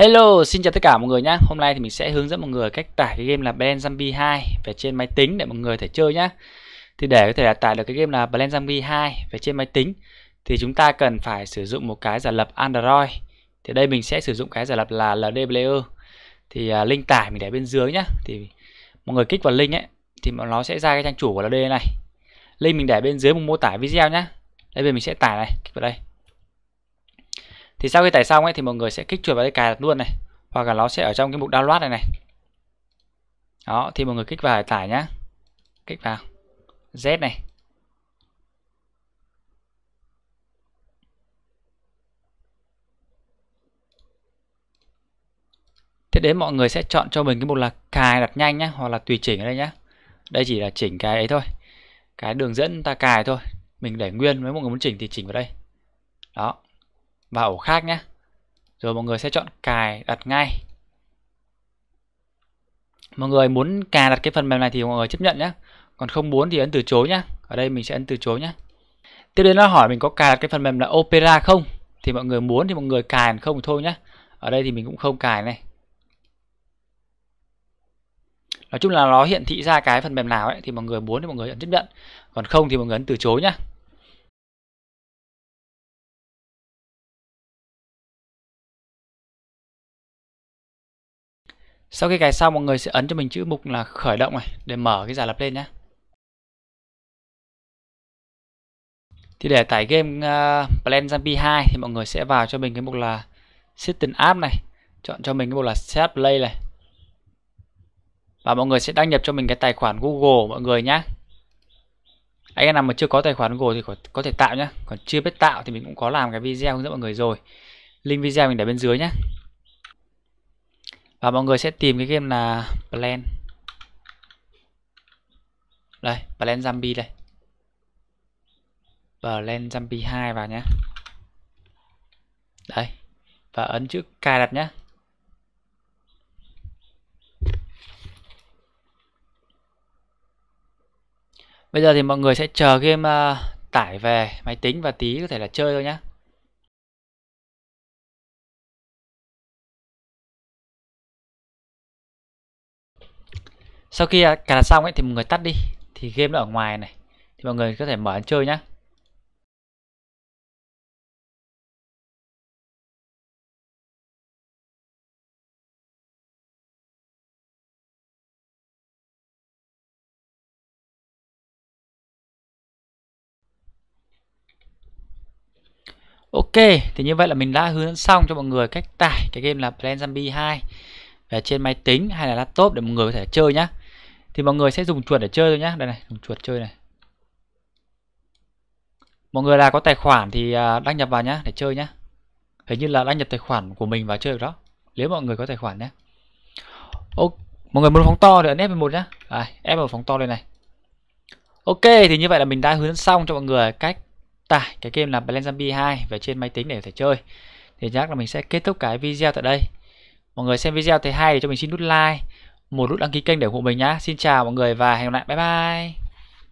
Hello, xin chào tất cả mọi người nhé. Hôm nay thì mình sẽ hướng dẫn mọi người cách tải cái game là Blend Zombie 2 về trên máy tính để mọi người thể chơi nhé. Thì để có thể là tải được cái game là Blend Zombie 2 về trên máy tính thì chúng ta cần phải sử dụng một cái giả lập Android. Thì đây mình sẽ sử dụng cái giả lập là LD Player. Thì uh, link tải mình để bên dưới nhé. Thì mọi người kích vào link ấy thì nó sẽ ra cái trang chủ của LD e này. Link mình để bên dưới mô tả video nhé. Đây bây mình sẽ tải này, kích vào đây thì sau khi tải xong ấy thì mọi người sẽ kích chuột vào đây cài đặt luôn này hoặc là nó sẽ ở trong cái mục download này này đó thì mọi người kích vào để tải nhá kích vào z này thế đến mọi người sẽ chọn cho mình cái mục là cài đặt nhanh nhá hoặc là tùy chỉnh ở đây nhá đây chỉ là chỉnh cái ấy thôi cái đường dẫn ta cài thôi mình để nguyên nếu mọi người muốn chỉnh thì chỉnh vào đây đó và ổ khác nhé rồi mọi người sẽ chọn cài đặt ngay mọi người muốn cài đặt cái phần mềm này thì mọi người chấp nhận nhé còn không muốn thì ấn từ chối nhé ở đây mình sẽ ấn từ chối nhé tiếp đến nó hỏi mình có cài đặt cái phần mềm là opera không thì mọi người muốn thì mọi người cài không thì thôi nhé ở đây thì mình cũng không cài này nói chung là nó hiện thị ra cái phần mềm nào ấy thì mọi người muốn thì mọi người ấn chấp nhận còn không thì mọi người ấn từ chối nhá Sau khi cài xong mọi người sẽ ấn cho mình chữ mục là khởi động này để mở cái giả lập lên nhé. Thì để tải game uh, ờ, Plan Zombie 2 thì mọi người sẽ vào cho mình cái mục là System App này, chọn cho mình cái mục là Set Play này. Và mọi người sẽ đăng nhập cho mình cái tài khoản Google mọi người nhé. Anh em nào mà chưa có tài khoản Google thì có, có thể tạo nhé Còn chưa biết tạo thì mình cũng có làm cái video hướng dẫn mọi người rồi Link video mình để bên dưới nhé và mọi người sẽ tìm cái game là plan đây plan zombie đây plan zombie 2 vào nhé đây và ấn chữ cài đặt nhé Bây giờ thì mọi người sẽ chờ game uh, tải về máy tính và tí có thể là chơi thôi nhé. sau khi à, cài đặt xong ấy thì mọi người tắt đi thì game nó ở ngoài này thì mọi người có thể mở chơi nhá Ok, thì như vậy là mình đã hướng dẫn xong cho mọi người cách tải cái game là Plan Zombie 2 về trên máy tính hay là laptop để mọi người có thể chơi nhá thì mọi người sẽ dùng chuột để chơi thôi nhé đây này dùng chuột chơi này mọi người là có tài khoản thì à, đăng nhập vào nhé để chơi nhé hình như là đăng nhập tài khoản của mình vào chơi được đó nếu mọi người có tài khoản nhé ok mọi người muốn phóng to thì ấn F11 nhá à, F1 phóng to đây này ok thì như vậy là mình đã hướng dẫn xong cho mọi người cách tải cái game là Blend Zombie 2 về trên máy tính để có thể chơi thì chắc là mình sẽ kết thúc cái video tại đây mọi người xem video thấy hay thì cho mình xin nút like một nút đăng ký kênh để ủng hộ mình nhá. Xin chào mọi người và hẹn gặp lại. Bye bye.